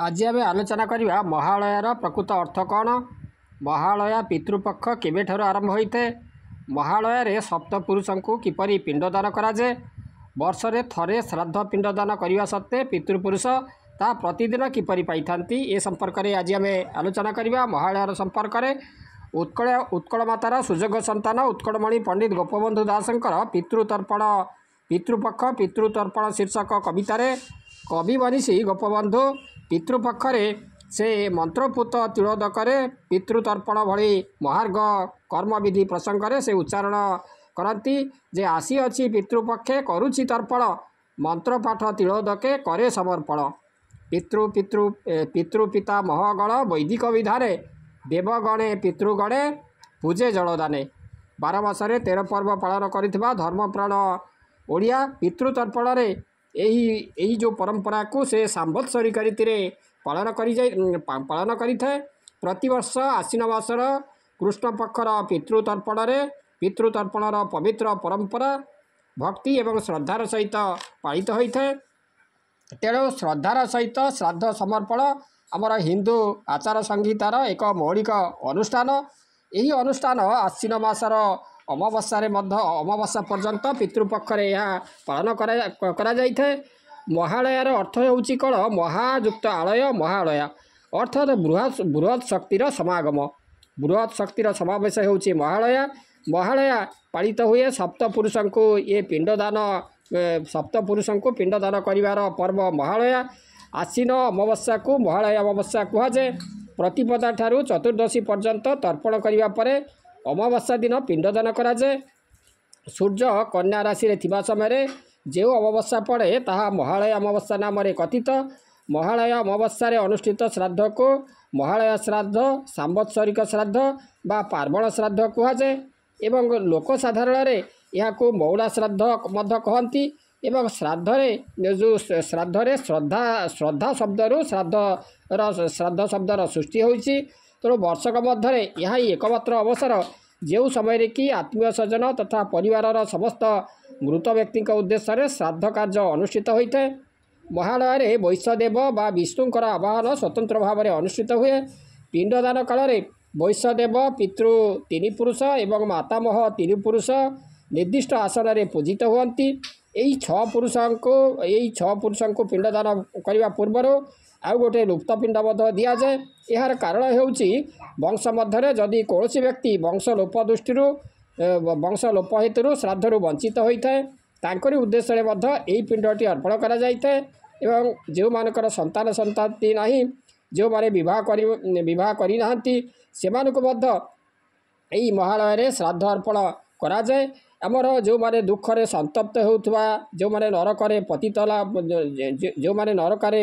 ଆଜି ଆମେ ଆଲୋଚନା କରିବା ମହାଳୟାର ପ୍ରକୃତ ଅର୍ଥ କ'ଣ ମହାଳୟା ପିତୃପକ୍ଷ କେବେଠାରୁ ଆରମ୍ଭ ହୋଇଥାଏ ମହାଳୟାରେ ସପ୍ତପୁରୁଷଙ୍କୁ କିପରି ପିଣ୍ଡଦାନ କରାଯାଏ ବର୍ଷରେ ଥରେ ଶ୍ରାଦ୍ଧ ପିଣ୍ଡଦାନ କରିବା ସତ୍ତ୍ୱେ ପିତୃପୁରୁଷ ତାହା ପ୍ରତିଦିନ କିପରି ପାଇଥାନ୍ତି ଏ ସମ୍ପର୍କରେ ଆଜି ଆମେ ଆଲୋଚନା କରିବା ମହାଳୟାର ସମ୍ପର୍କରେ ଉତ୍କଳ ଉତ୍କଳ ମାତାର ସୁଯୋଗ ସନ୍ତାନ ଉତ୍କଳମଣି ପଣ୍ଡିତ ଗୋପବନ୍ଧୁ ଦାସଙ୍କର ପିତୃତର୍ପଣ ପିତୃପକ୍ଷ ପିତୃତର୍ପଣ ଶୀର୍ଷକ କବିତାରେ କବି ମନୀଷୀ ଗୋପବନ୍ଧୁ ପିତୃପକ୍ଷରେ ସେ ମନ୍ତ୍ରପୁତ ତିଳୋଦକରେ ପିତୃତର୍ପଣ ଭଳି ମହାର୍ଗ କର୍ମବିଧି ପ୍ରସଙ୍ଗରେ ସେ ଉଚ୍ଚାରଣ କରନ୍ତି ଯେ ଆସିଅଛି ପିତୃପକ୍ଷେ କରୁଛି ତର୍ପଣ ମନ୍ତ୍ରପାଠ ତିଳୋଦକେ କରେ ସମର୍ପଣ ପିତୃ ପିତୃ ପିତୃପିତା ମହଗଣ ବୈଦିକ ବିଧାରେ ଦେବଗଣେ ପିତୃଗଣେ ପୂଜେ ଜଳଦାନେ ବାର ମାସରେ ତେର ପର୍ବ ପାଳନ କରିଥିବା ଧର୍ମପ୍ରାଣ ଓଡ଼ିଆ ପିତୃତର୍ପଣରେ ଏହି ଏହି ଯେଉଁ ପରମ୍ପରାକୁ ସେ ସାମ୍ବତ୍ସରିକ ରୀତିରେ ପାଳନ କରିଯାଇ ପାଳନ କରିଥାଏ ପ୍ରତିବର୍ଷ ଆଶ୍ୱିନ ମାସର କୃଷ୍ଣ ପକ୍ଷର ପିତୃତର୍ପଣରେ ପିତୃତର୍ପଣର ପବିତ୍ର ପରମ୍ପରା ଭକ୍ତି ଏବଂ ଶ୍ରଦ୍ଧାର ସହିତ ପାଳିତ ହୋଇଥାଏ ତେଣୁ ଶ୍ରଦ୍ଧାର ସହିତ ଶ୍ରାଦ୍ଧ ସମର୍ପଣ ଆମର ହିନ୍ଦୁ ଆଚାର ସଂହିତାର ଏକ ମୌଳିକ ଅନୁଷ୍ଠାନ ଏହି ଅନୁଷ୍ଠାନ ଆଶ୍ୱିନ ମାସର ଅମାବାସ୍ୟାରେ ମଧ୍ୟ ଅମାବାସ୍ୟା ପର୍ଯ୍ୟନ୍ତ ପିତୃପକ୍ଷରେ ଏହା ପାଳନ କରା କରାଯାଇଥାଏ ମହାଳୟାର ଅର୍ଥ ହେଉଛି କ'ଣ ମହାଯୁକ୍ତ ଆଳୟ ମହାଳୟା ଅର୍ଥାତ୍ ବୃହତ୍ ବୃହତ୍ ଶକ୍ତିର ସମାଗମ ବୃହତ୍ ଶକ୍ତିର ସମାବେଶ ହେଉଛି ମହାଳୟା ମହାଳୟା ପାଳିତ ହୁଏ ସପ୍ତପୁରୁଷଙ୍କୁ ଏ ପିଣ୍ଡଦାନ ସପ୍ତପୁରୁଷଙ୍କୁ ପିଣ୍ଡଦାନ କରିବାର ପର୍ବ ମହାଳୟା ଆସିନ ଅମାବାସ୍ୟାକୁ ମହାଳୟା ଅମାବାସ୍ୟା କୁହାଯାଏ ପ୍ରତିପଦା ଠାରୁ ଚତୁର୍ଦ୍ଦଶୀ ପର୍ଯ୍ୟନ୍ତ ତର୍ପଣ କରିବା ପରେ ଅମାବାସ୍ୟା ଦିନ ପିଣ୍ଡଦାନ କରାଯାଏ ସୂର୍ଯ୍ୟ କନ୍ୟା ରାଶିରେ ଥିବା ସମୟରେ ଯେଉଁ ଅମାବାସ୍ୟା ପଡ଼େ ତାହା ମହାଳୟ ଅମାବାସ୍ୟା ନାମରେ କଥିତ ମହାଳୟ ଅମାବାସ୍ୟାରେ ଅନୁଷ୍ଠିତ ଶ୍ରାଦ୍ଧକୁ ମହାଳୟ ଶ୍ରାଦ୍ଧ ସାମ୍ବତ୍ସରିକ ଶ୍ରାଦ୍ଧ ବା ପାର୍ବଣ ଶ୍ରାଦ୍ଧ କୁହାଯାଏ ଏବଂ ଲୋକସାଧାରଣରେ ଏହାକୁ ମଉଳା ଶ୍ରାଦ୍ଧ ମଧ୍ୟ କହନ୍ତି ଏବଂ ଶ୍ରାଦ୍ଧରେ ଯେଉଁ ଶ୍ରାଦ୍ଧରେ ଶ୍ରଦ୍ଧା ଶ୍ରଦ୍ଧା ଶବ୍ଦରୁ ଶ୍ରାଦ୍ଧର ଶ୍ରାଦ୍ଧ ଶବ୍ଦର ସୃଷ୍ଟି ହୋଇଛି ତେଣୁ ବର୍ଷକ ମଧ୍ୟରେ ଏହା ହିଁ ଏକମାତ୍ର ଅବସର ଯେଉଁ ସମୟରେ କି ଆତ୍ମୀୟ ସ୍ୱଜନ ତଥା ପରିବାରର ସମସ୍ତ ମୃତ ବ୍ୟକ୍ତିଙ୍କ ଉଦ୍ଦେଶ୍ୟରେ ଶ୍ରାଦ୍ଧ କାର୍ଯ୍ୟ ଅନୁଷ୍ଠିତ ହୋଇଥାଏ ମହାଳୟରେ ବୈଶ୍ୟଦେବ ବା ବିଷ୍ଣୁଙ୍କର ଆବାହନ ସ୍ୱତନ୍ତ୍ର ଭାବରେ ଅନୁଷ୍ଠିତ ହୁଏ ପିଣ୍ଡଦାନ କାଳରେ ବୈଶ୍ୟଦେବ ପିତୃ ତିନି ପୁରୁଷ ଏବଂ ମାତାମହ ତିନି ପୁରୁଷ ନିର୍ଦ୍ଦିଷ୍ଟ ଆସନରେ ପୂଜିତ ହୁଅନ୍ତି ଏହି ଛଅ ପୁରୁଷଙ୍କୁ ଏହି ଛଅ ପୁରୁଷଙ୍କୁ ପିଣ୍ଡଦାନ କରିବା ପୂର୍ବରୁ ଆଉ ଗୋଟିଏ ଲୁପ୍ତପିଣ୍ଡ ମଧ୍ୟ ଦିଆଯାଏ ଏହାର କାରଣ ହେଉଛି ବଂଶ ମଧ୍ୟରେ ଯଦି କୌଣସି ବ୍ୟକ୍ତି ବଂଶ ଲୋପ ଦୃଷ୍ଟିରୁ ବଂଶ ଲୋପ ହେତୁରୁ ଶ୍ରାଦ୍ଧରୁ ବଞ୍ଚିତ ହୋଇଥାଏ ତାଙ୍କରି ଉଦ୍ଦେଶ୍ୟରେ ମଧ୍ୟ ଏହି ପିଣ୍ଡଟି ଅର୍ପଣ କରାଯାଇଥାଏ ଏବଂ ଯେଉଁମାନଙ୍କର ସନ୍ତାନ ସନ୍ତତି ନାହିଁ ଯେଉଁମାନେ ବିବାହ କରି ବିବାହ କରିନାହାନ୍ତି ସେମାନଙ୍କୁ ମଧ୍ୟ ଏହି ମହାଳୟରେ ଶ୍ରାଦ୍ଧ ଅର୍ପଣ କରାଯାଏ ଆମର ଯେଉଁମାନେ ଦୁଃଖରେ ସନ୍ତପ୍ତ ହେଉଥିବା ଯେଉଁମାନେ ନରକରେ ପତିତଲା ଯେଉଁମାନେ ନରକରେ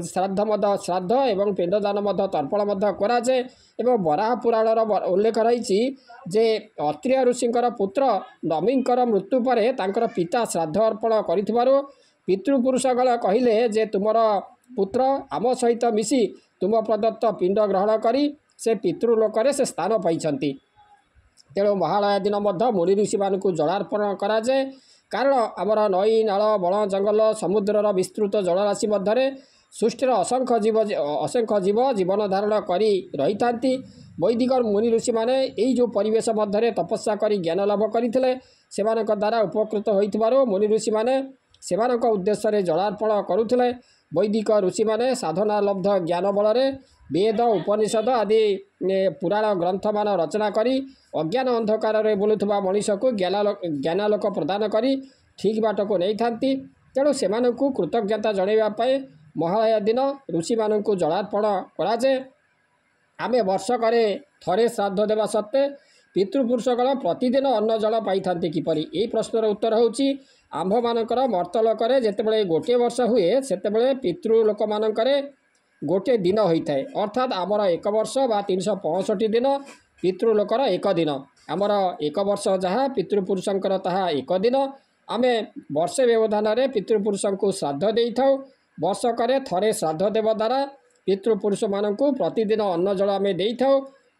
ଶ୍ରାଦ୍ଧ ମଧ୍ୟ ଶ୍ରାଦ୍ଧ ଏବଂ ପିଣ୍ଡଦାନ ମଧ୍ୟ ତର୍ପଣ ମଧ୍ୟ କରାଯାଏ ଏବଂ ବରାହ ପୁରାଣର ଉଲ୍ଲେଖ ରହିଛି ଯେ ଅତ୍ରିୟ ଋଷିଙ୍କର ପୁତ୍ର ନମୀଙ୍କର ମୃତ୍ୟୁ ପରେ ତାଙ୍କର ପିତା ଶ୍ରାଦ୍ଧ ଅର୍ପଣ କରିଥିବାରୁ ପିତୃପୁରୁଷଗଳ କହିଲେ ଯେ ତୁମର ପୁତ୍ର ଆମ ସହିତ ମିଶି ତୁମ ପ୍ରଦତ୍ତ ପିଣ୍ଡ ଗ୍ରହଣ କରି ସେ ପିତୃଲୋକରେ ସେ ସ୍ଥାନ ପାଇଛନ୍ତି ତେଣୁ ମହାଳୟ ଦିନ ମଧ୍ୟ ମୁନି ଋଷିମାନଙ୍କୁ ଜଳାର୍ପଣ କରାଯାଏ କାରଣ ଆମର ନଈ ନାଳ ବଣ ଜଙ୍ଗଲ ସମୁଦ୍ରର ବିସ୍ତୃତ ଜଳରାଶି ମଧ୍ୟରେ ସୃଷ୍ଟିର ଅସଂଖ୍ୟ ଜୀବ ଅସଂଖ୍ୟ ଜୀବ ଜୀବନ ଧାରଣ କରି ରହିଥାନ୍ତି ବୈଦିକ ମୁନି ଋଷିମାନେ ଏଇ ଯେଉଁ ପରିବେଶ ମଧ୍ୟରେ ତପସ୍ୟା କରି ଜ୍ଞାନ ଲାଭ କରିଥିଲେ ସେମାନଙ୍କ ଦ୍ୱାରା ଉପକୃତ ହୋଇଥିବାରୁ ମୁନି ଋଷିମାନେ ସେମାନଙ୍କ ଉଦ୍ଦେଶ୍ୟରେ ଜଳାର୍ପଣ କରୁଥିଲେ ବୈଦିକ ଋଷିମାନେ ସାଧନା ଲବ୍ଧ ଜ୍ଞାନ ବଳରେ ବେଦ ଉପନିଷଦ ଆଦି ପୁରାଣ ଗ୍ରନ୍ଥମାନ ରଚନା କରି ଅଜ୍ଞାନ ଅନ୍ଧକାରରେ ବୁଲୁଥିବା ମଣିଷକୁ ଜ୍ଞାନାଲୋକ ପ୍ରଦାନ କରି ଠିକ୍ ବାଟକୁ ନେଇଥାନ୍ତି ତେଣୁ ସେମାନଙ୍କୁ କୃତଜ୍ଞତା ଜଣାଇବା ପାଇଁ ମହାଳୟ ଦିନ ଋଷିମାନଙ୍କୁ ଜଳାର୍ପଣ କରାଯାଏ ଆମେ ବର୍ଷକରେ ଥରେ ଶ୍ରାଦ୍ଧ ଦେବା ସତ୍ତ୍ୱେ ପିତୃପୁରୁଷଗଣ ପ୍ରତିଦିନ ଅନ୍ନ ଜଳ ପାଇଥାନ୍ତି କିପରି ଏହି ପ୍ରଶ୍ନର ଉତ୍ତର ହେଉଛି ଆମ୍ଭମାନଙ୍କର ମର୍ତ୍ତଲୋକରେ ଯେତେବେଳେ ଗୋଟିଏ ବର୍ଷ ହୁଏ ସେତେବେଳେ ପିତୃ ଲୋକମାନଙ୍କରେ ଗୋଟିଏ ଦିନ ହୋଇଥାଏ ଅର୍ଥାତ୍ ଆମର ଏକ ବର୍ଷ ବା ତିନିଶହ ପଞ୍ଚଷଠି ଦିନ ପିତୃଲୋକର ଏକ ଦିନ ଆମର ଏକ ବର୍ଷ ଯାହା ପିତୃପୁରୁଷଙ୍କର ତାହା ଏକ ଦିନ ଆମେ ବର୍ଷେ ବ୍ୟବଧାନରେ ପିତୃପୁରୁଷଙ୍କୁ ଶ୍ରାଦ୍ଧ ଦେଇଥାଉ ବର୍ଷକରେ ଥରେ ଶ୍ରାଦ୍ଧ ଦେବ ଦ୍ୱାରା ପିତୃପୁରୁଷମାନଙ୍କୁ ପ୍ରତିଦିନ ଅନ୍ନ ଜଳ ଆମେ ଦେଇଥାଉ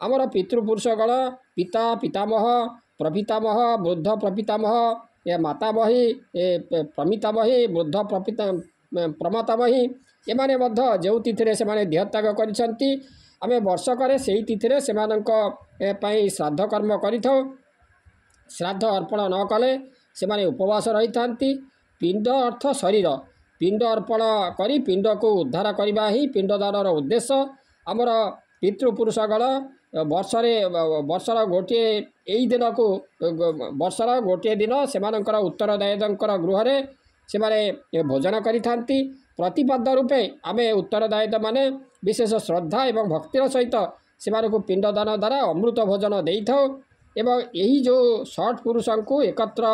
ଆମର ପିତୃପୁରୁଷଗଣ ପିତା ପିତାମହ ପ୍ରପିତାମହ ବୃଦ୍ଧ ପ୍ରପିତାମହ ଏ ମାତା ବହି ଏ ପ୍ରମିତା ବହି ବୃଦ୍ଧ ପ୍ରପିତା ବହି ଏମାନେ ମଧ୍ୟ ଯେଉଁ ତିଥିରେ ସେମାନେ ଦେହତ୍ୟାଗ କରିଛନ୍ତି ଆମେ ବର୍ଷକରେ ସେହି ତିଥିରେ ସେମାନଙ୍କ ପାଇଁ ଶ୍ରାଦ୍ଧ କର୍ମ କରିଥାଉ ଶ୍ରାଦ୍ଧ ଅର୍ପଣ ନ କଲେ ସେମାନେ ଉପବାସ ରହିଥାନ୍ତି ପିଣ୍ଡ ଅର୍ଥ ଶରୀର ପିଣ୍ଡ ଅର୍ପଣ କରି ପିଣ୍ଡକୁ ଉଦ୍ଧାର କରିବା ହିଁ ପିଣ୍ଡଦାନର ଉଦ୍ଦେଶ୍ୟ ଆମର ପିତୃପୁରୁଷଗଣ ବର୍ଷରେ ବର୍ଷର ଗୋଟିଏ ଏଇ ଦିନକୁ ବର୍ଷର ଗୋଟିଏ ଦିନ ସେମାନଙ୍କର ଉତ୍ତରଦାୟତଙ୍କର ଗୃହରେ ସେମାନେ ଭୋଜନ କରିଥାନ୍ତି ପ୍ରତିପାଦ ରୂପେ ଆମେ ଉତ୍ତରଦାୟତମାନେ ବିଶେଷ ଶ୍ରଦ୍ଧା ଏବଂ ଭକ୍ତିର ସହିତ ସେମାନଙ୍କୁ ପିଣ୍ଡଦାନ ଦ୍ୱାରା ଅମୃତ ଭୋଜନ ଦେଇଥାଉ ଏବଂ ଏହି ଯେଉଁ ଷଠ ପୁରୁଷଙ୍କୁ ଏକତ୍ର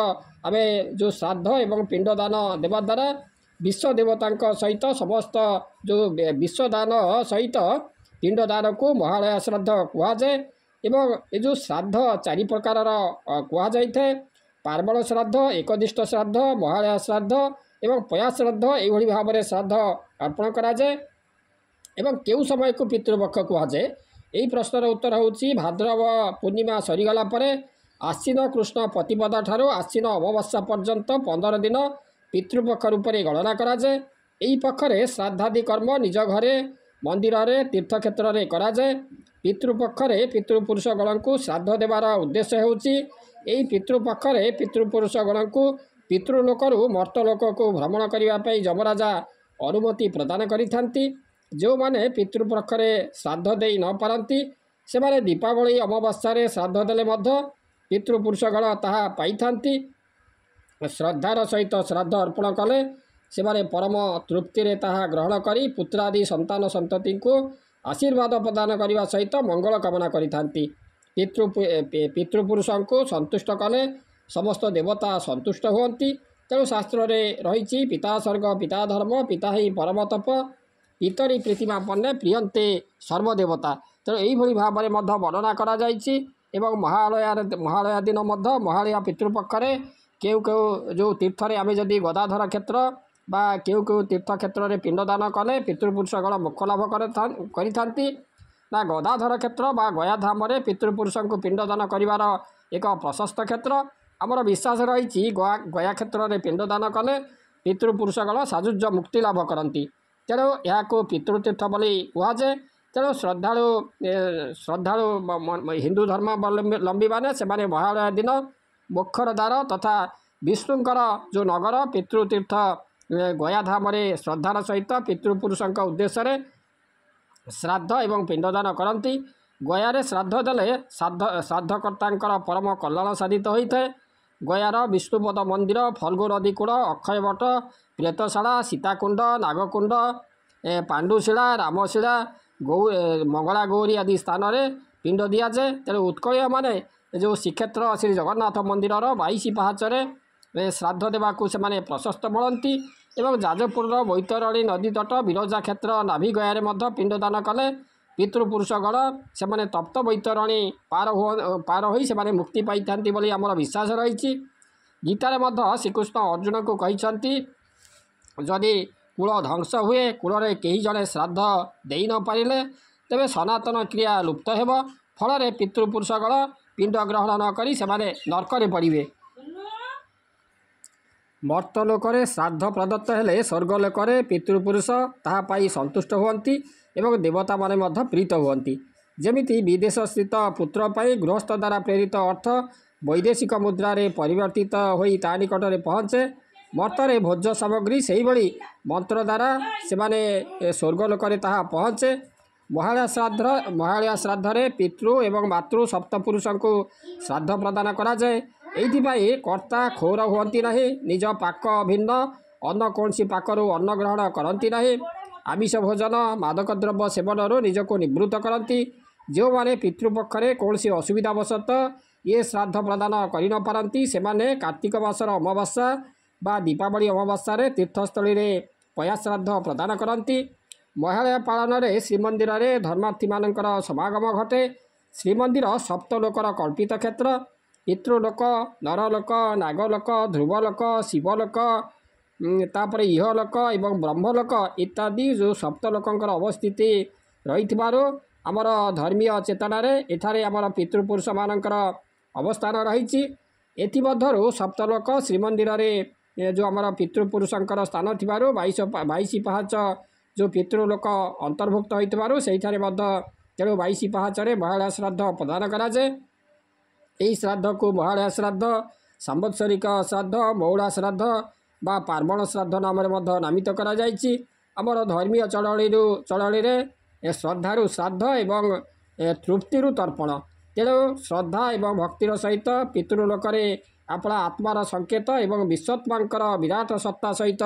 ଆମେ ଯେଉଁ ଶ୍ରାଦ୍ଧ ଏବଂ ପିଣ୍ଡଦାନ ଦେବା ଦ୍ୱାରା ବିଶ୍ୱ ଦେବତାଙ୍କ ସହିତ ସମସ୍ତ ଯେଉଁ ବିଶ୍ୱଦାନ ସହିତ ପିଣ୍ଡଦାନକୁ ମହାଳୟ ଶ୍ରାଦ୍ଧ କୁହାଯାଏ ଏବଂ ଏ ଯେଉଁ ଶ୍ରାଦ୍ଧ ଚାରି ପ୍ରକାରର କୁହାଯାଇଥାଏ ପାର୍ବଣ ଶ୍ରାଦ୍ଧ ଏକଦିଷ୍ଟ ଶ୍ରାଦ୍ଧ ମହାଳୟ ଶ୍ରାଦ୍ଧ ଏବଂ ପୟା ଶ୍ରାଦ୍ଧ ଏଇଭଳି ଭାବରେ ଶ୍ରାଦ୍ଧ ଅର୍ପଣ କରାଯାଏ ଏବଂ କେଉଁ ସମୟକୁ ପିତୃପକ୍ଷ କୁହାଯାଏ ଏହି ପ୍ରଶ୍ନର ଉତ୍ତର ହେଉଛି ଭାଦ୍ରବ ପୂର୍ଣ୍ଣିମା ସରିଗଲା ପରେ ଆଶ୍ୱିନ କୃଷ୍ଣ ପ୍ରତିପଦ ଠାରୁ ଆଶ୍ୱିନ ଅମାବାସ୍ୟା ପର୍ଯ୍ୟନ୍ତ ପନ୍ଦର ଦିନ পিতৃপক্ষ রূপে গণনা କରାଯାଏ ଏହି ପକ୍ଷରେ ଶ୍ରାଦ୍ଧାଦି କର୍ମ ନିଜ ଘରେ ମନ୍ଦିରରେ ତୀର୍ଥକ୍ଷେତ୍ରରେ କରାଯାଏ ପିତୃପକ୍ଷରେ ପିତୃପୁରୁଷଗଣଙ୍କୁ ଶ୍ରାଦ୍ଧ ଦେବାର ଉଦ୍ଦେଶ୍ୟ ହେଉଛି ଏହି ପିତୃପକ୍ଷରେ ପିତୃପୁରୁଷଗଣଙ୍କୁ ପିତୃଲୋକରୁ ମର୍ତ୍ତଲୋକକୁ ଭ୍ରମଣ କରିବା ପାଇଁ ଯମରାଜା ଅନୁମତି ପ୍ରଦାନ କରିଥାନ୍ତି ଯେଉଁମାନେ ପିତୃପକ୍ଷରେ ଶ୍ରାଦ୍ଧ ଦେଇ ନପାରନ୍ତି ସେମାନେ ଦୀପାବଳି ଅମାବାସ୍ୟାରେ ଶ୍ରାଦ୍ଧ ଦେଲେ ମଧ୍ୟ ପିତୃପୁରୁଷଗଣ ତାହା ପାଇଥାନ୍ତି ଶ୍ରଦ୍ଧାର ସହିତ ଶ୍ରାଦ୍ଧ ଅର୍ପଣ କଲେ ସେମାନେ ପରମ ତୃପ୍ତିରେ ତାହା ଗ୍ରହଣ କରି ପୁତ୍ରାଦି ସନ୍ତାନ ସନ୍ତତିଙ୍କୁ ଆଶୀର୍ବାଦ ପ୍ରଦାନ କରିବା ସହିତ ମଙ୍ଗଳ କାମନା କରିଥାନ୍ତି ପିତୃ ପିତୃପୁରୁଷଙ୍କୁ ସନ୍ତୁଷ୍ଟ କଲେ ସମସ୍ତ ଦେବତା ସନ୍ତୁଷ୍ଟ ହୁଅନ୍ତି ତେଣୁ ଶାସ୍ତ୍ରରେ ରହିଛି ପିତା ସ୍ୱର୍ଗ ପିତା ଧର୍ମ ପିତା ହିଁ ପରମତପ ପିତରି ପ୍ରୀତିମାପନ୍ନେ ପ୍ରିୟନ୍ତେ ସର୍ବଦେବତା ତେଣୁ ଏହିଭଳି ଭାବରେ ମଧ୍ୟ ବର୍ଣ୍ଣନା କରାଯାଇଛି ଏବଂ ମହାଳୟାରେ ମହାଳୟା ଦିନ ମଧ୍ୟ ମହାଳୟା ପିତୃପକ୍ଷରେ କେଉଁ କେଉଁ ଯେଉଁ ତୀର୍ଥରେ ଆମେ ଯଦି ଗଦାଧର କ୍ଷେତ୍ର ବା କେଉଁ କେଉଁ ତୀର୍ଥ କ୍ଷେତ୍ରରେ ପିଣ୍ଡଦାନ କଲେ ପିତୃପୁରୁଷଗଣ ମୁଖ ଲାଭ କରିଥାନ୍ତି ନା ଗଦାଧର କ୍ଷେତ୍ର ବା ଗୟାଧାମରେ ପିତୃପୁରୁଷଙ୍କୁ ପିଣ୍ଡଦାନ କରିବାର ଏକ ପ୍ରଶସ୍ତ କ୍ଷେତ୍ର ଆମର ବିଶ୍ୱାସ ରହିଛି ଗୟା ଗୟା କ୍ଷେତ୍ରରେ ପିଣ୍ଡଦାନ କଲେ ପିତୃପୁରୁଷଗଣ ସାଯୁଜ୍ୟ ମୁକ୍ତି ଲାଭ କରନ୍ତି ତେଣୁ ଏହାକୁ ପିତୃତୀର୍ଥ ବୋଲି କୁହାଯାଏ ତେଣୁ ଶ୍ରଦ୍ଧାଳୁ ଶ୍ରଦ୍ଧାଳୁ ହିନ୍ଦୁ ଧର୍ମାବଲମ୍ବୀମାନେ ସେମାନେ ମହାଳୟା ଦିନ ମୋକ୍ଷର ତଥା ବିଷ୍ଣୁଙ୍କର ଯେଉଁ ନଗର ପିତୃତୀର୍ଥ ଗୟାଧାମରେ ଶ୍ରଦ୍ଧାର ସହିତ ପିତୃପୁରୁଷଙ୍କ ଉଦ୍ଦେଶ୍ୟରେ ଶ୍ରାଦ୍ଧ ଏବଂ ପିଣ୍ଡଦାନ କରନ୍ତି ଗୟାରେ ଶ୍ରାଦ୍ଧ ଦେଲେ ଶ୍ରାଦ୍ଧ ଶ୍ରାଦ୍ଧକର୍ତ୍ତାଙ୍କର ପରମ କଲ୍ୟାଣ ସାଧିତ ହୋଇଥାଏ ଗୟାର ବିଷ୍ଣୁପଦ ମନ୍ଦିର ଫଲ୍ଗୁ ନଦୀ କୂଳ ଅକ୍ଷୟବଟ ପ୍ରେତଶାଳା ସୀତାକୁଣ୍ଡ ନାଗକୁଣ୍ଡ ପାଣ୍ଡୁଶିଳା ରାମଶିଳା ଗୌ ମଙ୍ଗଳା ଗୌରୀ ଆଦି ସ୍ଥାନରେ ପିଣ୍ଡ ଦିଆଯାଏ ତେଣୁ ଉତ୍କଳୀୟମାନେ ଯେଉଁ ଶ୍ରୀକ୍ଷେତ୍ର ଶ୍ରୀ ଜଗନ୍ନାଥ ମନ୍ଦିରର ବାଇଶ ପାହାଚରେ ଶ୍ରାଦ୍ଧ ଦେବାକୁ ସେମାନେ ପ୍ରଶସ୍ତ ବୋଳନ୍ତି ଏବଂ ଯାଜପୁରର ବୈତରଣୀ ନଦୀ ତଟ ବିରଜା କ୍ଷେତ୍ର ନାଭିଗୟାରେ ମଧ୍ୟ ପିଣ୍ଡଦାନ କଲେ ପିତୃପୁରୁଷଗଣ ସେମାନେ ତପ୍ତ ବୈତରଣୀ ପାର ହୁଅ ପାର ହୋଇ ସେମାନେ ମୁକ୍ତି ପାଇଥାନ୍ତି ବୋଲି ଆମର ବିଶ୍ୱାସ ରହିଛି ଗୀତାରେ ମଧ୍ୟ ଶ୍ରୀକୃଷ୍ଣ ଅର୍ଜୁନଙ୍କୁ କହିଛନ୍ତି ଯଦି କୂଳ ଧ୍ୱଂସ ହୁଏ କୂଳରେ କେହି ଜଣେ ଶ୍ରାଦ୍ଧ ଦେଇ ନପାରିଲେ ତେବେ ସନାତନ କ୍ରିୟା ଲୁପ୍ତ ହେବ ଫଳରେ ପିତୃପୁରୁଷଗଣ ପିଣ୍ଡଗ୍ରହଣ ନ କରି ସେମାନେ ନର୍କରେ ପଡ଼ିବେ ମର୍ତ୍ତଲୋକରେ ଶ୍ରାଦ୍ଧ ପ୍ରଦତ୍ତ ହେଲେ ସ୍ୱର୍ଗଲୋକରେ ପିତୃପୁରୁଷ ତାହା ପାଇ ସନ୍ତୁଷ୍ଟ ହୁଅନ୍ତି ଏବଂ ଦେବତାମାନେ ମଧ୍ୟ ପ୍ରୀତ ହୁଅନ୍ତି ଯେମିତି ବିଦେଶସ୍ଥିତ ପୁତ୍ର ପାଇଁ ଗୃହସ୍ଥ ଦ୍ୱାରା ପ୍ରେରିତ ଅର୍ଥ ବୈଦେଶିକ ମୁଦ୍ରାରେ ପରିବର୍ତ୍ତିତ ହୋଇ ତା ନିକଟରେ ପହଞ୍ଚେ ମର୍ତ୍ତରେ ଭୋଜ୍ୟ ସାମଗ୍ରୀ ସେହିଭଳି ମନ୍ତ୍ର ଦ୍ୱାରା ସେମାନେ ସ୍ୱର୍ଗଲୋକରେ ତାହା ପହଞ୍ଚେ महा श्राद्ध महाया श्राद्धले पितृ एवं मातृ सप्तपुष श्राद्ध प्रदान गराए यहीप्र्ता खोर हवति नै निज पाक भिन्न अन्न पाकर अन्न ग्रहण गरमिष भोजन मादक द्रव्य सेवन सेवनहरू निजको निवृत्त गरौँ मैले पितृपक्षण असुविधावशतः ये श्राद्ध प्रदान गरि नपारतमास र अमावास्या वा दीपावली अमावास्यार तीर्थस्थलले पया श्राद्ध प्रदान कति ମହାଳୟା ପାଳନରେ ଶ୍ରୀମନ୍ଦିରରେ ଧର୍ମାର୍ଥୀମାନଙ୍କର ସମାଗମ ଘଟେ ଶ୍ରୀମନ୍ଦିର ସପ୍ତ ଲୋକର କଳ୍ପିତ କ୍ଷେତ୍ର ପିତୃଲୋକ ନରଲୋକ ନାଗଲୋକ ଧ୍ରୁବଲୋକ ଶିବଲୋକ ତାପରେ ଇହଲୋକ ଏବଂ ବ୍ରହ୍ମଲୋକ ଇତ୍ୟାଦି ଯେଉଁ ସପ୍ତ ଲୋକଙ୍କର ଅବସ୍ଥିତି ରହିଥିବାରୁ ଆମର ଧର୍ମୀୟ ଚେତନାରେ ଏଠାରେ ଆମର ପିତୃପୁରୁଷମାନଙ୍କର ଅବସ୍ଥାନ ରହିଛି ଏଥିମଧ୍ୟରୁ ସପ୍ତ ଲୋକ ଶ୍ରୀମନ୍ଦିରରେ ଯେଉଁ ଆମର ପିତୃପୁରୁଷଙ୍କର ସ୍ଥାନ ଥିବାରୁ ବାଇଶ ବାଇଶ ପାହାଚ ଯେଉଁ ପିତୃ ଲୋକ ଅନ୍ତର୍ଭୁକ୍ତ ହୋଇଥିବାରୁ ସେଇଠାରେ ମଧ୍ୟ ତେଣୁ ବାଇଶ ପାହାଚରେ ମହାଳୟା ଶ୍ରାଦ୍ଧ ପ୍ରଦାନ କରାଯାଏ ଏହି ଶ୍ରାଦ୍ଧକୁ ମହାଳୟା ଶ୍ରାଦ୍ଧ ସାମ୍ବତ୍ସରିକ ଶ୍ରାଦ୍ଧ ମହୁଳା ଶ୍ରାଦ୍ଧ ବା ପାର୍ବଣ ଶ୍ରାଦ୍ଧ ନାମରେ ମଧ୍ୟ ନାମିତ କରାଯାଇଛି ଆମର ଧର୍ମୀୟ ଚଳଳିରୁ ଚଳଣିରେ ଶ୍ରଦ୍ଧାରୁ ଶ୍ରାଦ୍ଧ ଏବଂ ତୃପ୍ତିରୁ ତର୍ପଣ ତେଣୁ ଶ୍ରଦ୍ଧା ଏବଂ ଭକ୍ତିର ସହିତ ପିତୃ ଲୋକରେ ଆପଣ ଆତ୍ମାର ସଙ୍କେତ ଏବଂ ବିଶ୍ୱତ୍ମାଙ୍କର ବିରାଟ ସତ୍ତା ସହିତ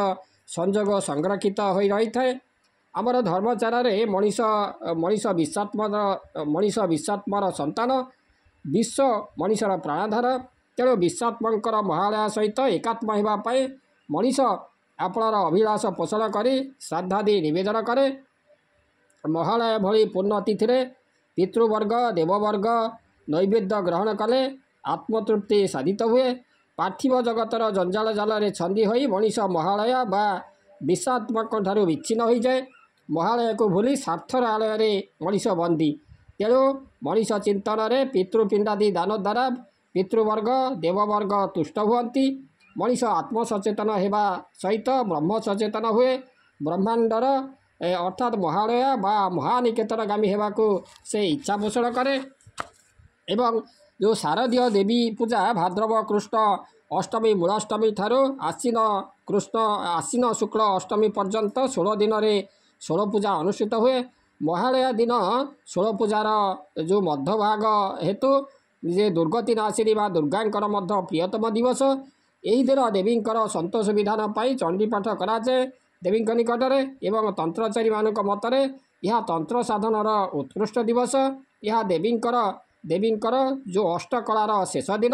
ସଂଯୋଗ ସଂରକ୍ଷିତ ହୋଇ ରହିଥାଏ ଆମର ଧର୍ମଚାରାରେ ମଣିଷ ମଣିଷ ବିଶ୍ୱାତ୍ମର ମଣିଷ ବିଶ୍ୱାତ୍ମର ସନ୍ତାନ ବିଶ୍ୱ ମଣିଷର ପ୍ରାଣଧାର ତେଣୁ ବିଶ୍ୱାତ୍ମଙ୍କର ମହାଳୟା ସହିତ ଏକାତ୍ମ ହେବା ପାଇଁ ମଣିଷ ଆପଣର ଅଭିଳାଷ ପୋଷଣ କରି ଶ୍ରାଦ୍ଧାଦି ନିବେଦନ କରେ ମହାଳୟ ଭଳି ପୂର୍ଣ୍ଣତିଥିରେ ପିତୃବର୍ଗ ଦେବବର୍ଗ ନୈବେଦ୍ୟ ଗ୍ରହଣ କଲେ ଆତ୍ମତୃପ୍ତି ସାଧିତ ହୁଏ ପାର୍ଥିବ ଜଗତର ଜଞ୍ଜାଳ ଜାଲରେ ଛନ୍ଦି ହୋଇ ମଣିଷ ମହାଳୟ ବା ବିଶ୍ୱାତ୍ମକଠାରୁ ବିଚ୍ଛିନ୍ନ ହୋଇଯାଏ ମହାଳୟକୁ ଭୁଲି ସ୍ୱାର୍ଥର ଆଳୟରେ ମଣିଷ ବନ୍ଦୀ ତେଣୁ ମଣିଷ ଚିନ୍ତନରେ ପିତୃପିଣ୍ଡାଦି ଦାନ ଦ୍ୱାରା ପିତୃବର୍ଗ ଦେବବର୍ଗ ତୁଷ୍ଟ ହୁଅନ୍ତି ମଣିଷ ଆତ୍ମସଚେତନ ହେବା ସହିତ ବ୍ରହ୍ମ ସଚେତନ ହୁଏ ବ୍ରହ୍ମାଣ୍ଡର ଅର୍ଥାତ୍ ମହାଳୟ ବା ମହାନିକେତନଗାମୀ ହେବାକୁ ସେ ଇଚ୍ଛା ପୋଷଣ କରେ ଏବଂ ଯେଉଁ ଶାରଦୀୟ ଦେବୀ ପୂଜା ଭାଦ୍ରବ କୃଷ୍ଣ ଅଷ୍ଟମୀ ମୂଳାଷ୍ଟମୀ ଠାରୁ ଆଶ୍ୱିନ କୃଷ୍ଣ ଆଶ୍ୱିନ ଶୁକ୍ଳ ଅଷ୍ଟମୀ ପର୍ଯ୍ୟନ୍ତ ଷୋହଳ ଦିନରେ पूजा अनुषित हे महालया दिन षोल पूजा र जो भाग हेतु जे दुर्गति नसिनीमा दुर्गा प्रियतम दिवस यही दिन देवी सन्तोष विधान चण्डीपाठ गराए देवी निकटर एन्चारि मतले तंत्र तन्त्रनर उत्कृष्ट दिवस यहाँ देवीको देवीको जो अष्टकलार शेष दिन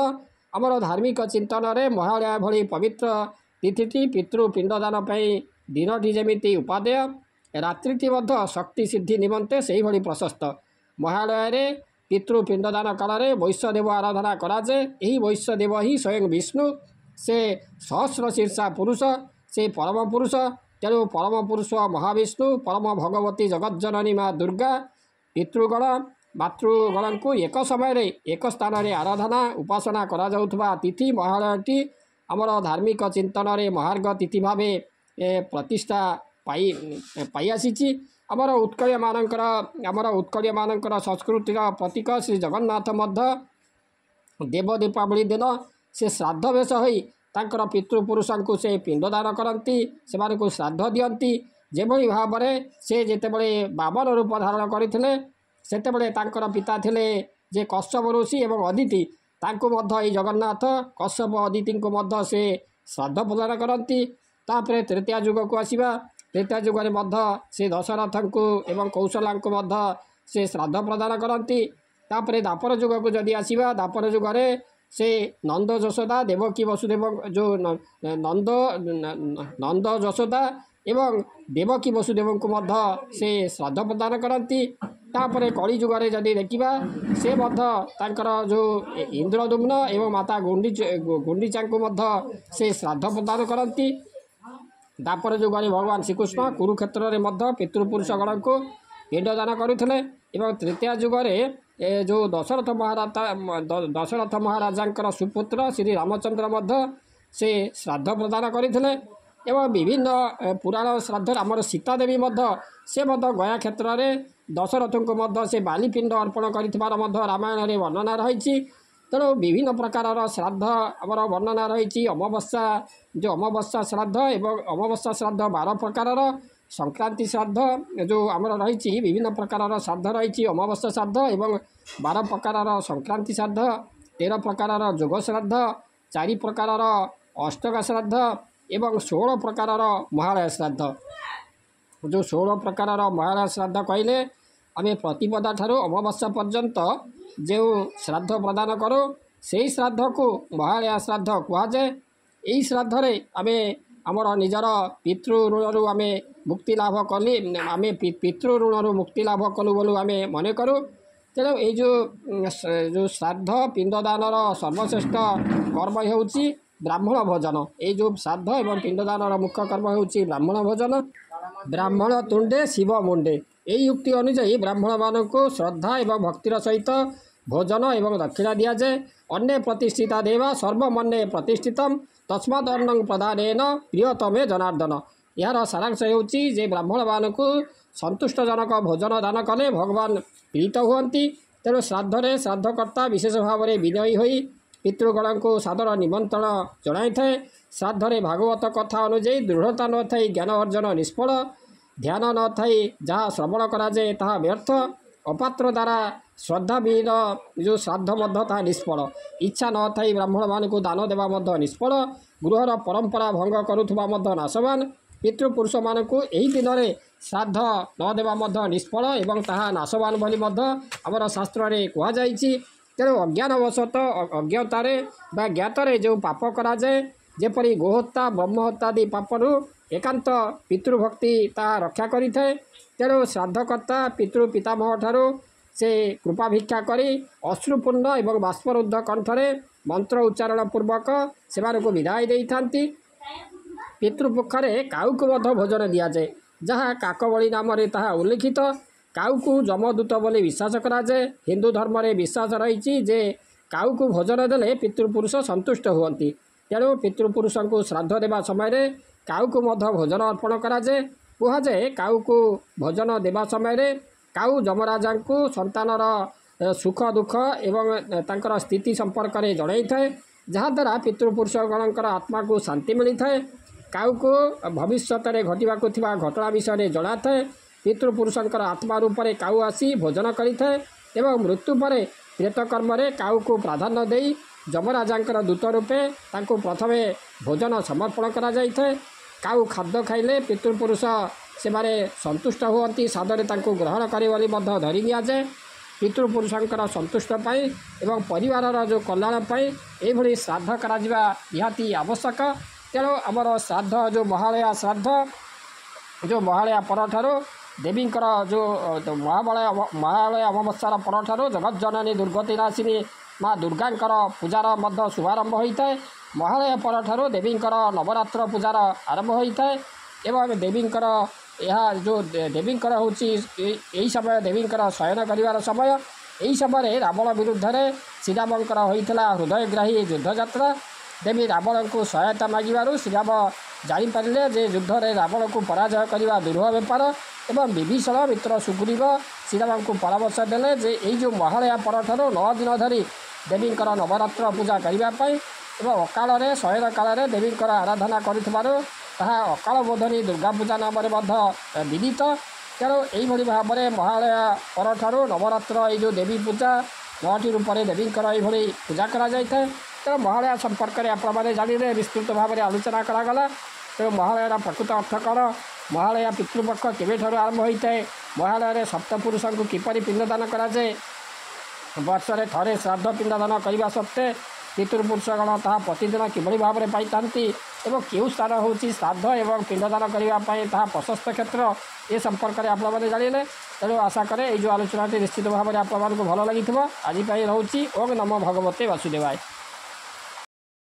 आम धार्मिक चिंतन चिन्तन महालया भन्ने पवित्र तिथि पितृपिण्डदान पैसा दिनटी जमि उपादेय ରାତ୍ରିଟି ମଧ୍ୟ ଶକ୍ତି ସିଦ୍ଧି ନିମନ୍ତେ ସେହିଭଳି ପ୍ରଶସ୍ତ ମହାଳୟରେ ପିତୃପିଣ୍ଡଦାନ କାଳରେ ବୈଶ୍ୟଦେବ ଆରାଧନା କରାଯାଏ ଏହି ବୈଶ୍ୟଦେବ ହିଁ ସ୍ୱୟଂ ବିଷ୍ଣୁ ସେ ସହସ୍ର ଶୀର୍ଷା ପୁରୁଷ ସେ ପରମ ପୁରୁଷ ତେଣୁ ପରମ ପୁରୁଷ ମହାବିଷ୍ଣୁ ପରମ ଭଗବତୀ ଜଗଜ୍ଜନନୀ ମା ଦୁର୍ଗା ପିତୃଗଣ ମାତୃଗଣଙ୍କୁ ଏକ ସମୟରେ ଏକ ସ୍ଥାନରେ ଆରାଧନା ଉପାସନା କରାଯାଉଥିବା ତିଥି ମହାଳୟଟି ଆମର ଧାର୍ମିକ ଚିନ୍ତନରେ ମହାର୍ଘ ତିଥି ଭାବେ ପ୍ରତିଷ୍ଠା ପାଇ ପାଇ ଆସିଛି ଆମର ଉତ୍କଳୀୟମାନଙ୍କର ଆମର ଉତ୍କଳୀୟମାନଙ୍କର ସଂସ୍କୃତିର ପ୍ରତୀକ ଶ୍ରୀ ଜଗନ୍ନାଥ ମଧ୍ୟ ଦେବ ଦୀପାବଳି ଦିନ ସେ ଶ୍ରାଦ୍ଧ ବେଶ ହୋଇ ତାଙ୍କର ପିତୃପୁରୁଷଙ୍କୁ ସେ ପିଣ୍ଡଦାନ କରନ୍ତି ସେମାନଙ୍କୁ ଶ୍ରାଦ୍ଧ ଦିଅନ୍ତି ଯେଭଳି ଭାବରେ ସେ ଯେତେବେଳେ ବାବର ରୂପ ଧାରଣ କରିଥିଲେ ସେତେବେଳେ ତାଙ୍କର ପିତା ଥିଲେ ଯେ କଶ୍ୟପ ଋଷି ଏବଂ ଅଦିତି ତାଙ୍କୁ ମଧ୍ୟ ଏଇ ଜଗନ୍ନାଥ କଶ୍ୟପ ଅଦିତିଙ୍କୁ ମଧ୍ୟ ସେ ଶ୍ରାଦ୍ଧ ପ୍ରଦାନ କରନ୍ତି ତାପରେ ତୃତୀୟ ଯୁଗକୁ ଆସିବା ତ୍ରେତା ଯୁଗରେ ମଧ୍ୟ ସେ ଦଶରଥଙ୍କୁ ଏବଂ କୌଶଳାଙ୍କୁ ମଧ୍ୟ ସେ ଶ୍ରାଦ୍ଧ ପ୍ରଦାନ କରନ୍ତି ତାପରେ ଦାପର ଯୁଗକୁ ଯଦି ଆସିବା ଦାପର ଯୁଗରେ ସେ ନନ୍ଦ ଯଶୋଦା ଦେବକୀ ବସୁଦେବ ଯେଉଁ ନନ୍ଦ ନନ୍ଦ ଯଶୋଦା ଏବଂ ଦେବକୀ ବସୁଦେବଙ୍କୁ ମଧ୍ୟ ସେ ଶ୍ରାଦ୍ଧ ପ୍ରଦାନ କରନ୍ତି ତାପରେ କଳି ଯୁଗରେ ଯଦି ଦେଖିବା ସେ ମଧ୍ୟ ତାଙ୍କର ଯେଉଁ ଇନ୍ଦ୍ରଦୁମ୍ନ ଏବଂ ମାତା ଗୁଣ୍ଡି ଗୁଣ୍ଡିଚାଙ୍କୁ ମଧ୍ୟ ସେ ଶ୍ରାଦ୍ଧ ପ୍ରଦାନ କରନ୍ତି ତାପରେ ଯେଉଁ କରି ଭଗବାନ ଶ୍ରୀକୃଷ୍ଣ କୁରୁକ୍ଷେତ୍ରରେ ମଧ୍ୟ ପିତୃପୁରୁଷଗଣଙ୍କୁ ପିଣ୍ଡଦାନ କରୁଥିଲେ ଏବଂ ତୃତୀୟ ଯୁଗରେ ଏ ଯେଉଁ ଦଶରଥ ମହାରାଜ ଦଶରଥ ମହାରାଜାଙ୍କର ସୁପୁତ୍ର ଶ୍ରୀ ରାମଚନ୍ଦ୍ର ମଧ୍ୟ ସେ ଶ୍ରାଦ୍ଧ ପ୍ରଦାନ କରିଥିଲେ ଏବଂ ବିଭିନ୍ନ ପୁରାଣ ଶ୍ରାଦ୍ଧରେ ଆମର ସୀତାଦେବୀ ମଧ୍ୟ ସେ ମଧ୍ୟ ଗୟା କ୍ଷେତ୍ରରେ ଦଶରଥଙ୍କୁ ମଧ୍ୟ ସେ ବାଲିପିଣ୍ଡ ଅର୍ପଣ କରିଥିବାର ମଧ୍ୟ ରାମାୟଣରେ ବର୍ଣ୍ଣନା ରହିଛି ତେଣୁ ବିଭିନ୍ନ ପ୍ରକାରର ଶ୍ରାଦ୍ଧ ଆମର ବର୍ଣ୍ଣନା ରହିଛି ଅମାବାସ୍ୟା ଯେଉଁ ଅମାବାସ୍ୟା ଶ୍ରାଦ୍ଧ ଏବଂ ଅମାବାସ୍ୟା ଶ୍ରାଦ୍ଧ ବାର ପ୍ରକାରର ସଂକ୍ରାନ୍ତି ଶ୍ରାଦ୍ଧ ଯେଉଁ ଆମର ରହିଛି ବିଭିନ୍ନ ପ୍ରକାରର ଶ୍ରାଦ୍ଧ ରହିଛି ଅମାବାସ୍ୟା ଶ୍ରାଦ୍ଧ ଏବଂ ବାର ପ୍ରକାରର ସଂକ୍ରାନ୍ତି ଶ୍ରାଦ୍ଧ ତେର ପ୍ରକାରର ଯୋଗ ଶ୍ରାଦ୍ଧ ଚାରି ପ୍ରକାରର ଅଷ୍ଟକ ଶ୍ରାଦ୍ଧ ଏବଂ ଷୋହଳ ପ୍ରକାରର ମହାଳୟ ଶ୍ରାଦ୍ଧ ଯେଉଁ ଷୋହଳ ପ୍ରକାରର ମହାଳୟ ଶ୍ରାଦ୍ଧ କହିଲେ ଆମେ ପ୍ରତିପଦାଠାରୁ ଅମାବାସ୍ୟା ପର୍ଯ୍ୟନ୍ତ ଯେଉଁ ଶ୍ରାଦ୍ଧ ପ୍ରଦାନ କରୁ ସେହି ଶ୍ରାଦ୍ଧକୁ ମହାଳୟା ଶ୍ରାଦ୍ଧ କୁହାଯାଏ ଏହି ଶ୍ରାଦ୍ଧରେ ଆମେ ଆମର ନିଜର ପିତୃ ଋଣରୁ ଆମେ ମୁକ୍ତି ଲାଭ କଲି ଆମେ ପିତୃ ଋଣରୁ ମୁକ୍ତି ଲାଭ କଲୁ ବୋଲି ଆମେ ମନେ କରୁ ତେଣୁ ଏଇ ଯେଉଁ ଯେଉଁ ଶ୍ରାଦ୍ଧ ପିଣ୍ଡଦାନର ସର୍ବଶ୍ରେଷ୍ଠ କର୍ମ ହେଉଛି ବ୍ରାହ୍ମଣ ଭୋଜନ ଏଇ ଯେଉଁ ଶ୍ରାଦ୍ଧ ଏବଂ ପିଣ୍ଡଦାନର ମୁଖ୍ୟ କର୍ମ ହେଉଛି ବ୍ରାହ୍ମଣ ଭୋଜନ ବ୍ରାହ୍ମଣ ତୁଣ୍ଡେ ଶିବ ମୁଣ୍ଡେ ଏହି ଉକ୍ତି ଅନୁଯାୟୀ ବ୍ରାହ୍ମଣମାନଙ୍କୁ ଶ୍ରଦ୍ଧା ଏବଂ ଭକ୍ତିର ସହିତ ଭୋଜନ ଏବଂ ଦକ୍ଷିଣା ଦିଆଯାଏ ଅନ୍ୟ ପ୍ରତିଷ୍ଠିତା ଦେବା ସର୍ବମନ୍ୟେ ପ୍ରତିଷ୍ଠିତମ୍ ତସ୍ମାତ୍ ଅନ୍ନଂ ପ୍ରଦାନେନ ପ୍ରିୟତମେ ଜନାର୍ଦ୍ଦନ ଏହାର ସାରାଂଶ ହେଉଛି ଯେ ବ୍ରାହ୍ମଣମାନଙ୍କୁ ସନ୍ତୁଷ୍ଟଜନକ ଭୋଜନ ଦାନ କଲେ ଭଗବାନ ପ୍ରୀତ ହୁଅନ୍ତି ତେଣୁ ଶ୍ରାଦ୍ଧରେ ଶ୍ରାଦ୍ଧକର୍ତ୍ତା ବିଶେଷ ଭାବରେ ବିନୟୀ ହୋଇ ପିତୃଗଣଙ୍କୁ ସାଦର ନିମନ୍ତ୍ରଣ ଜଣାଇଥାଏ ଶ୍ରାଦ୍ଧରେ ଭାଗବତ କଥା ଅନୁଯାୟୀ ଦୃଢ଼ତା ନଥାଇ ଜ୍ଞାନ ଅର୍ଜନ ନିଷ୍ଫଳ ଧ୍ୟାନ ନଥାଇ ଯାହା ଶ୍ରବଣ କରାଯାଏ ତାହା ବ୍ୟର୍ଥ ଅପାତ୍ର ଦ୍ୱାରା ଶ୍ରଦ୍ଧାବିହୀନ ଯେଉଁ ଶ୍ରାଦ୍ଧ ମଧ୍ୟ ତାହା ନିଷ୍ଫଳ ଇଚ୍ଛା ନଥାଇ ବ୍ରାହ୍ମଣମାନଙ୍କୁ ଦାନ ଦେବା ମଧ୍ୟ ନିଷ୍ଫଳ ଗୃହର ପରମ୍ପରା ଭଙ୍ଗ କରୁଥିବା ମଧ୍ୟ ନାଶବାନ ପିତୃପୁରୁଷମାନଙ୍କୁ ଏହି ଦିନରେ ଶ୍ରାଦ୍ଧ ନ ଦେବା ମଧ୍ୟ ନିଷ୍ଫଳ ଏବଂ ତାହା ନାଶବାନ ବୋଲି ମଧ୍ୟ ଆମର ଶାସ୍ତ୍ରରେ କୁହାଯାଇଛି ତେଣୁ ଅଜ୍ଞାନବଶତଃ ଅଜ୍ଞତାରେ ବା ଜ୍ଞାତରେ ଯେଉଁ ପାପ କରାଯାଏ ଯେପରି ଗୋହତ୍ୟା ବ୍ରହ୍ମହତ୍ୟା ଆଦି ପାପରୁ ଏକାନ୍ତ ପିତୃଭକ୍ତି ତାହା ରକ୍ଷା କରିଥାଏ ତେଣୁ ଶ୍ରାଦ୍ଧକର୍ତ୍ତା ପିତୃ ପିତାମହ ଠାରୁ ସେ କୃପା ଭିକ୍ଷା କରି ଅଶ୍ରୁପୂର୍ଣ୍ଣ ଏବଂ ବାଷ୍ପରୁଦ୍ଧ କଣ୍ଠରେ ମନ୍ତ୍ର ଉଚ୍ଚାରଣ ପୂର୍ବକ ସେମାନଙ୍କୁ ବିଦାୟ ଦେଇଥାନ୍ତି ପିତୃପକ୍ଷରେ କାଉକୁ ମଧ୍ୟ ଭୋଜନ ଦିଆଯାଏ ଯାହା କାକବଳି ନାମରେ ତାହା ଉଲ୍ଲେଖିତ କାଉକୁ ଯମଦୂତ ବୋଲି ବିଶ୍ୱାସ କରାଯାଏ ହିନ୍ଦୁ ଧର୍ମରେ ବିଶ୍ୱାସ ରହିଛି ଯେ କାଉକୁ ଭୋଜନ ଦେଲେ ପିତୃପୁରୁଷ ସନ୍ତୁଷ୍ଟ ହୁଅନ୍ତି ତେଣୁ ପିତୃପୁରୁଷଙ୍କୁ ଶ୍ରାଦ୍ଧ ଦେବା ସମୟରେ କାଉକୁ ମଧ୍ୟ ଭୋଜନ ଅର୍ପଣ କରାଯାଏ କୁହାଯାଏ କାଉକୁ ଭୋଜନ ଦେବା ସମୟରେ କାଉ ଯମରାଜାଙ୍କୁ ସନ୍ତାନର ସୁଖ ଦୁଃଖ ଏବଂ ତାଙ୍କର ସ୍ଥିତି ସମ୍ପର୍କରେ ଜଣାଇଥାଏ ଯାହାଦ୍ୱାରା ପିତୃପୁରୁଷଗଣଙ୍କର ଆତ୍ମାକୁ ଶାନ୍ତି ମିଳିଥାଏ କାଉକୁ ଭବିଷ୍ୟତରେ ଘଟିବାକୁ ଥିବା ଘଟଣା ବିଷୟରେ ଜଣାଥାଏ ପିତୃପୁରୁଷଙ୍କର ଆତ୍ମା ରୂପରେ କାଉ ଆସି ଭୋଜନ କରିଥାଏ ଏବଂ ମୃତ୍ୟୁ ପରେ ପ୍ରେତକର୍ମରେ କାଉକୁ ପ୍ରାଧାନ୍ୟ ଦେଇ ଯମରାଜାଙ୍କର ଦୂତ ରୂପେ ତାଙ୍କୁ ପ୍ରଥମେ ଭୋଜନ ସମର୍ପଣ କରାଯାଇଥାଏ काउ खाद खाले पितृपुष त्यो सन्तुष्ट हवति श्रादले तांको ग्रहण मध्य के धरियाँ पितृपुषर सन्तुष्टप्रै एउटा परिवार र जो कल्याण कल्याणप्रै एभरि श्राद्धा निति आवश्यक तणु अमर श्राद्ध जो महालया श्राद्ध जो महालया देवींकर परठा देवी महावल महा अमावस्यार परठु जग्जन दुर्गति राशि मार्गाको पूजार शुभारम्भ ମହାଳୟ ପରଠାରୁ ଦେବୀଙ୍କର ନବରାତ୍ର ପୂଜାର ଆରମ୍ଭ ହୋଇଥାଏ ଏବଂ ଦେବୀଙ୍କର ଏହା ଯେଉଁ ଦେବୀଙ୍କର ହେଉଛି ଏହି ସମୟ ଦେବୀଙ୍କର ଶୟନ କରିବାର ସମୟ ଏହି ସମୟରେ ରାବଣ ବିରୁଦ୍ଧରେ ଶ୍ରୀରାମଙ୍କର ହୋଇଥିଲା ହୃଦୟଗ୍ରାହୀ ଯୁଦ୍ଧଯାତ୍ରା ଦେବୀ ରାବଣଙ୍କୁ ସହାୟତା ମାଗିବାରୁ ଶ୍ରୀରାମ ଜାଣିପାରିଲେ ଯେ ଯୁଦ୍ଧରେ ରାବଣକୁ ପରାଜୟ କରିବା ଦୂରହ ବେପାର ଏବଂ ବିଭୀଷଣ ମିତ୍ର ସୁଗ୍ରୀବ ଶ୍ରୀରାମଙ୍କୁ ପରାମର୍ଶ ଦେଲେ ଯେ ଏଇ ଯେଉଁ ମହାଳୟା ପରଠାରୁ ନଅ ଦିନ ଧରି ଦେବୀଙ୍କର ନବରାତ୍ର ପୂଜା କରିବା ପାଇଁ ଏବଂ ଅକାଳରେ ଶହୀଦ କାଳରେ ଦେବୀଙ୍କର ଆରାଧନା କରିଥିବାରୁ ତାହା ଅକାଳ ବୋଧନୀ ଦୁର୍ଗା ପୂଜା ନାମରେ ମଧ୍ୟ ବିଦିତ ତେଣୁ ଏଇଭଳି ଭାବରେ ମହାଳୟ ପରଠାରୁ ନବରାତ୍ର ଏଇ ଯେଉଁ ଦେବୀ ପୂଜା ନଅଟି ରୂପରେ ଦେବୀଙ୍କର ଏଇଭଳି ପୂଜା କରାଯାଇଥାଏ ତେଣୁ ମହାଳୟା ସମ୍ପର୍କରେ ଆପଣମାନେ ଜାଣିଲେ ବିସ୍ତୃତ ଭାବରେ ଆଲୋଚନା କରାଗଲା ତେଣୁ ମହାଳୟାର ପ୍ରକୃତ ଅର୍ଥ କ'ଣ ମହାଳୟା ପିତୃପକ୍ଷ କେବେଠାରୁ ଆରମ୍ଭ ହୋଇଥାଏ ମହାଳୟାରେ ସପ୍ତପୁରୁଷଙ୍କୁ କିପରି ପିଣ୍ଡଦାନ କରାଯାଏ ବର୍ଷରେ ଥରେ ଶ୍ରାଦ୍ଧ ପିଣ୍ଡଦାନ କରିବା ସତ୍ତ୍ୱେ ପିତୃପୁରୁଷଗଣ ତାହା ପ୍ରତିଦିନ କିଭଳି ଭାବରେ ପାଇଥାନ୍ତି ଏବଂ କେଉଁ ସ୍ଥାନ ହେଉଛି ଶ୍ରାଦ୍ଧ ଏବଂ ପିଣ୍ଡଦାନ କରିବା ପାଇଁ ତାହା ପ୍ରଶସ୍ତ କ୍ଷେତ୍ର ଏ ସମ୍ପର୍କରେ ଆପଣମାନେ ଜାଣିଲେ ତେଣୁ ଆଶା କରେ ଏଇ ଯେଉଁ ଆଲୋଚନାଟି ନିଶ୍ଚିତ ଭାବରେ ଆପଣମାନଙ୍କୁ ଭଲ ଲାଗିଥିବ ଆଜି ପାଇଁ ରହୁଛି ଓମ୍ ନମ ଭଗବତେ ବାସୁଦେବାୟ